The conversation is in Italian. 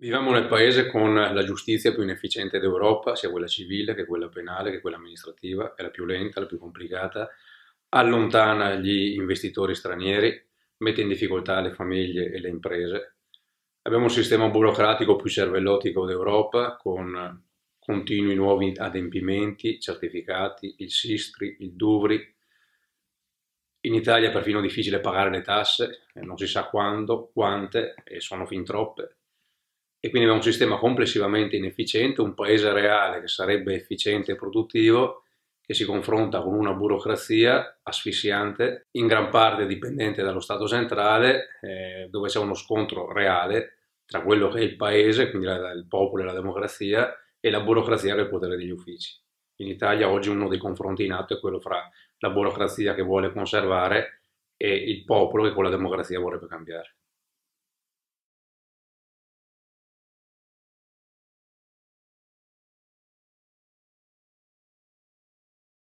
Viviamo nel paese con la giustizia più inefficiente d'Europa, sia quella civile che quella penale che quella amministrativa, è la più lenta, la più complicata, allontana gli investitori stranieri, mette in difficoltà le famiglie e le imprese. Abbiamo un sistema burocratico più cervellotico d'Europa con continui nuovi adempimenti, certificati, il Sistri, il Duvri. In Italia è perfino difficile pagare le tasse, non si sa quando, quante e sono fin troppe e quindi abbiamo un sistema complessivamente inefficiente, un paese reale che sarebbe efficiente e produttivo che si confronta con una burocrazia asfissiante, in gran parte dipendente dallo Stato centrale, eh, dove c'è uno scontro reale tra quello che è il paese, quindi la, il popolo e la democrazia, e la burocrazia che è il potere degli uffici. In Italia oggi uno dei confronti in atto è quello fra la burocrazia che vuole conservare e il popolo che con la democrazia vorrebbe cambiare.